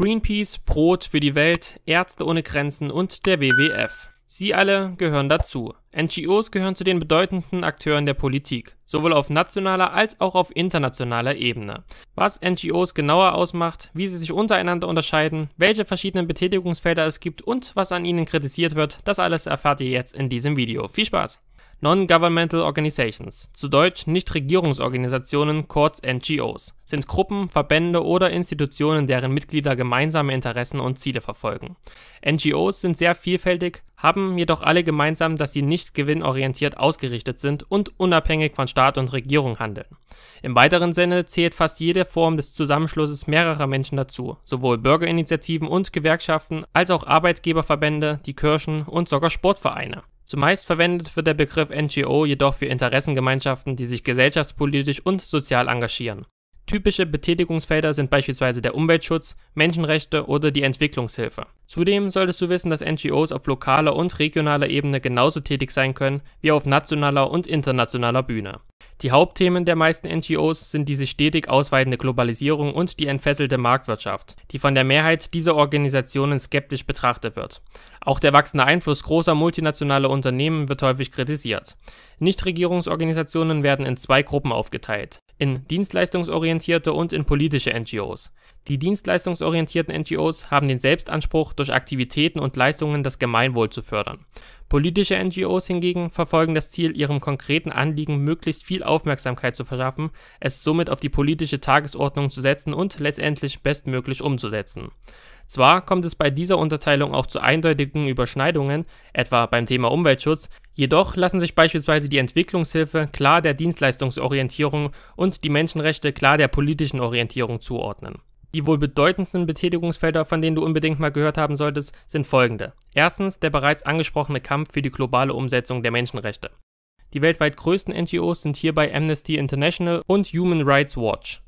Greenpeace, Brot für die Welt, Ärzte ohne Grenzen und der WWF. Sie alle gehören dazu. NGOs gehören zu den bedeutendsten Akteuren der Politik, sowohl auf nationaler als auch auf internationaler Ebene. Was NGOs genauer ausmacht, wie sie sich untereinander unterscheiden, welche verschiedenen Betätigungsfelder es gibt und was an ihnen kritisiert wird, das alles erfahrt ihr jetzt in diesem Video. Viel Spaß! Non-Governmental Organizations, zu deutsch Nichtregierungsorganisationen kurz NGOs, sind Gruppen, Verbände oder Institutionen, deren Mitglieder gemeinsame Interessen und Ziele verfolgen. NGOs sind sehr vielfältig, haben jedoch alle gemeinsam, dass sie nicht gewinnorientiert ausgerichtet sind und unabhängig von Staat und Regierung handeln. Im weiteren Sinne zählt fast jede Form des Zusammenschlusses mehrerer Menschen dazu, sowohl Bürgerinitiativen und Gewerkschaften als auch Arbeitgeberverbände, die Kirchen und sogar Sportvereine. Zumeist verwendet wird der Begriff NGO jedoch für Interessengemeinschaften, die sich gesellschaftspolitisch und sozial engagieren Typische Betätigungsfelder sind beispielsweise der Umweltschutz, Menschenrechte oder die Entwicklungshilfe. Zudem solltest du wissen, dass NGOs auf lokaler und regionaler Ebene genauso tätig sein können wie auf nationaler und internationaler Bühne. Die Hauptthemen der meisten NGOs sind die sich stetig ausweitende Globalisierung und die entfesselte Marktwirtschaft, die von der Mehrheit dieser Organisationen skeptisch betrachtet wird. Auch der wachsende Einfluss großer multinationaler Unternehmen wird häufig kritisiert. Nichtregierungsorganisationen werden in zwei Gruppen aufgeteilt in dienstleistungsorientierte und in politische NGOs. Die dienstleistungsorientierten NGOs haben den Selbstanspruch, durch Aktivitäten und Leistungen das Gemeinwohl zu fördern. Politische NGOs hingegen verfolgen das Ziel, ihrem konkreten Anliegen möglichst viel Aufmerksamkeit zu verschaffen, es somit auf die politische Tagesordnung zu setzen und letztendlich bestmöglich umzusetzen. Zwar kommt es bei dieser Unterteilung auch zu eindeutigen Überschneidungen, etwa beim Thema Umweltschutz, jedoch lassen sich beispielsweise die Entwicklungshilfe klar der Dienstleistungsorientierung und die Menschenrechte klar der politischen Orientierung zuordnen. Die wohl bedeutendsten Betätigungsfelder, von denen du unbedingt mal gehört haben solltest, sind folgende. Erstens der bereits angesprochene Kampf für die globale Umsetzung der Menschenrechte. Die weltweit größten NGOs sind hierbei Amnesty International und Human Rights Watch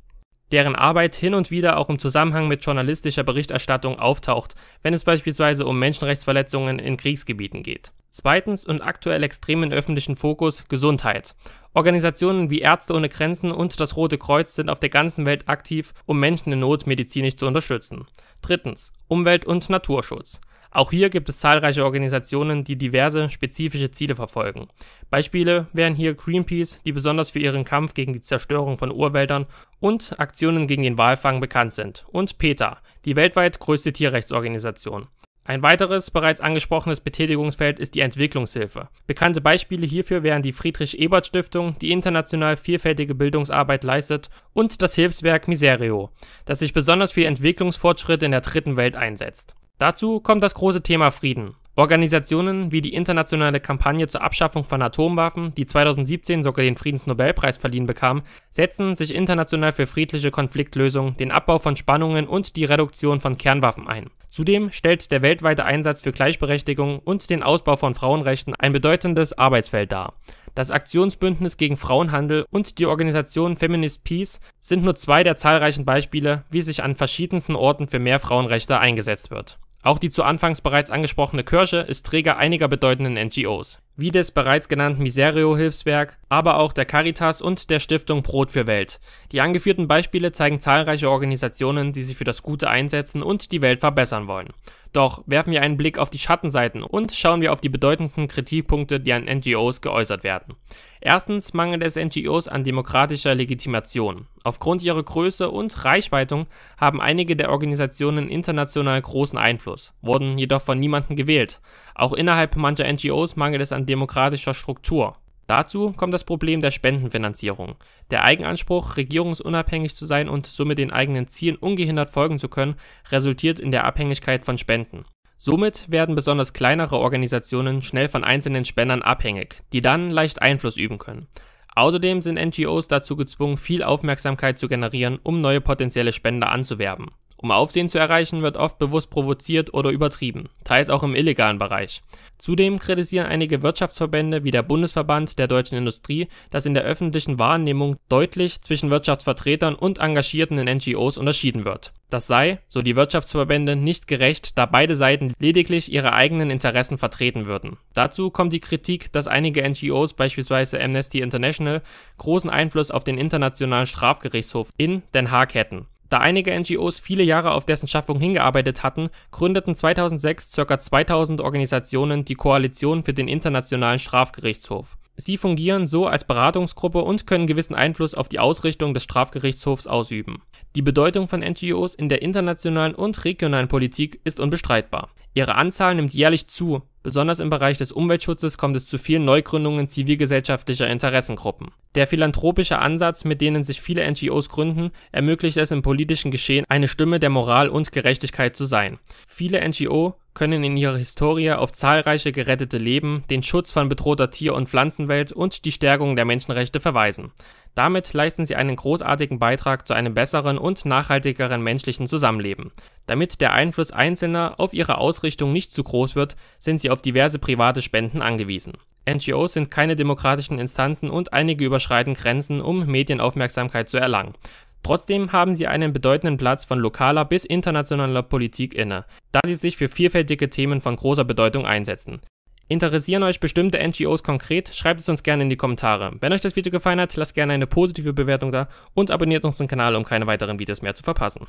deren Arbeit hin und wieder auch im Zusammenhang mit journalistischer Berichterstattung auftaucht, wenn es beispielsweise um Menschenrechtsverletzungen in Kriegsgebieten geht. Zweitens und aktuell extrem in öffentlichen Fokus Gesundheit. Organisationen wie Ärzte ohne Grenzen und das Rote Kreuz sind auf der ganzen Welt aktiv, um Menschen in Not medizinisch zu unterstützen. Drittens Umwelt- und Naturschutz. Auch hier gibt es zahlreiche Organisationen, die diverse spezifische Ziele verfolgen. Beispiele wären hier Greenpeace, die besonders für ihren Kampf gegen die Zerstörung von Urwäldern und Aktionen gegen den Walfang bekannt sind, und PETA, die weltweit größte Tierrechtsorganisation. Ein weiteres bereits angesprochenes Betätigungsfeld ist die Entwicklungshilfe. Bekannte Beispiele hierfür wären die Friedrich-Ebert-Stiftung, die international vielfältige Bildungsarbeit leistet, und das Hilfswerk Miserio, das sich besonders für Entwicklungsfortschritte in der dritten Welt einsetzt. Dazu kommt das große Thema Frieden. Organisationen wie die internationale Kampagne zur Abschaffung von Atomwaffen, die 2017 sogar den Friedensnobelpreis verliehen bekam, setzen sich international für friedliche Konfliktlösungen, den Abbau von Spannungen und die Reduktion von Kernwaffen ein. Zudem stellt der weltweite Einsatz für Gleichberechtigung und den Ausbau von Frauenrechten ein bedeutendes Arbeitsfeld dar. Das Aktionsbündnis gegen Frauenhandel und die Organisation Feminist Peace sind nur zwei der zahlreichen Beispiele, wie sich an verschiedensten Orten für mehr Frauenrechte eingesetzt wird. Auch die zu Anfangs bereits angesprochene Kirche ist Träger einiger bedeutenden NGOs wie des bereits genannten Miserio-Hilfswerk, aber auch der Caritas und der Stiftung Brot für Welt. Die angeführten Beispiele zeigen zahlreiche Organisationen, die sich für das Gute einsetzen und die Welt verbessern wollen. Doch werfen wir einen Blick auf die Schattenseiten und schauen wir auf die bedeutendsten Kritikpunkte, die an NGOs geäußert werden. Erstens mangelt es NGOs an demokratischer Legitimation. Aufgrund ihrer Größe und Reichweite haben einige der Organisationen international großen Einfluss, wurden jedoch von niemandem gewählt. Auch innerhalb mancher NGOs mangelt es an an demokratischer Struktur. Dazu kommt das Problem der Spendenfinanzierung. Der Eigenanspruch, regierungsunabhängig zu sein und somit den eigenen Zielen ungehindert folgen zu können, resultiert in der Abhängigkeit von Spenden. Somit werden besonders kleinere Organisationen schnell von einzelnen Spendern abhängig, die dann leicht Einfluss üben können. Außerdem sind NGOs dazu gezwungen, viel Aufmerksamkeit zu generieren, um neue potenzielle Spender anzuwerben. Um Aufsehen zu erreichen, wird oft bewusst provoziert oder übertrieben, teils auch im illegalen Bereich. Zudem kritisieren einige Wirtschaftsverbände wie der Bundesverband der deutschen Industrie, dass in der öffentlichen Wahrnehmung deutlich zwischen Wirtschaftsvertretern und Engagierten in NGOs unterschieden wird. Das sei, so die Wirtschaftsverbände, nicht gerecht, da beide Seiten lediglich ihre eigenen Interessen vertreten würden. Dazu kommt die Kritik, dass einige NGOs, beispielsweise Amnesty International, großen Einfluss auf den Internationalen Strafgerichtshof in Den Haag hätten. Da einige NGOs viele Jahre auf dessen Schaffung hingearbeitet hatten, gründeten 2006 ca. 2000 Organisationen die Koalition für den Internationalen Strafgerichtshof. Sie fungieren so als Beratungsgruppe und können gewissen Einfluss auf die Ausrichtung des Strafgerichtshofs ausüben. Die Bedeutung von NGOs in der internationalen und regionalen Politik ist unbestreitbar. Ihre Anzahl nimmt jährlich zu Besonders im Bereich des Umweltschutzes kommt es zu vielen Neugründungen zivilgesellschaftlicher Interessengruppen. Der philanthropische Ansatz, mit denen sich viele NGOs gründen, ermöglicht es im politischen Geschehen, eine Stimme der Moral und Gerechtigkeit zu sein. Viele NGO können in ihrer Historie auf zahlreiche gerettete Leben, den Schutz von bedrohter Tier- und Pflanzenwelt und die Stärkung der Menschenrechte verweisen. Damit leisten sie einen großartigen Beitrag zu einem besseren und nachhaltigeren menschlichen Zusammenleben. Damit der Einfluss Einzelner auf ihre Ausrichtung nicht zu groß wird, sind sie auf diverse private Spenden angewiesen. NGOs sind keine demokratischen Instanzen und einige überschreiten Grenzen, um Medienaufmerksamkeit zu erlangen. Trotzdem haben sie einen bedeutenden Platz von lokaler bis internationaler Politik inne, da sie sich für vielfältige Themen von großer Bedeutung einsetzen. Interessieren euch bestimmte NGOs konkret? Schreibt es uns gerne in die Kommentare. Wenn euch das Video gefallen hat, lasst gerne eine positive Bewertung da und abonniert unseren Kanal, um keine weiteren Videos mehr zu verpassen.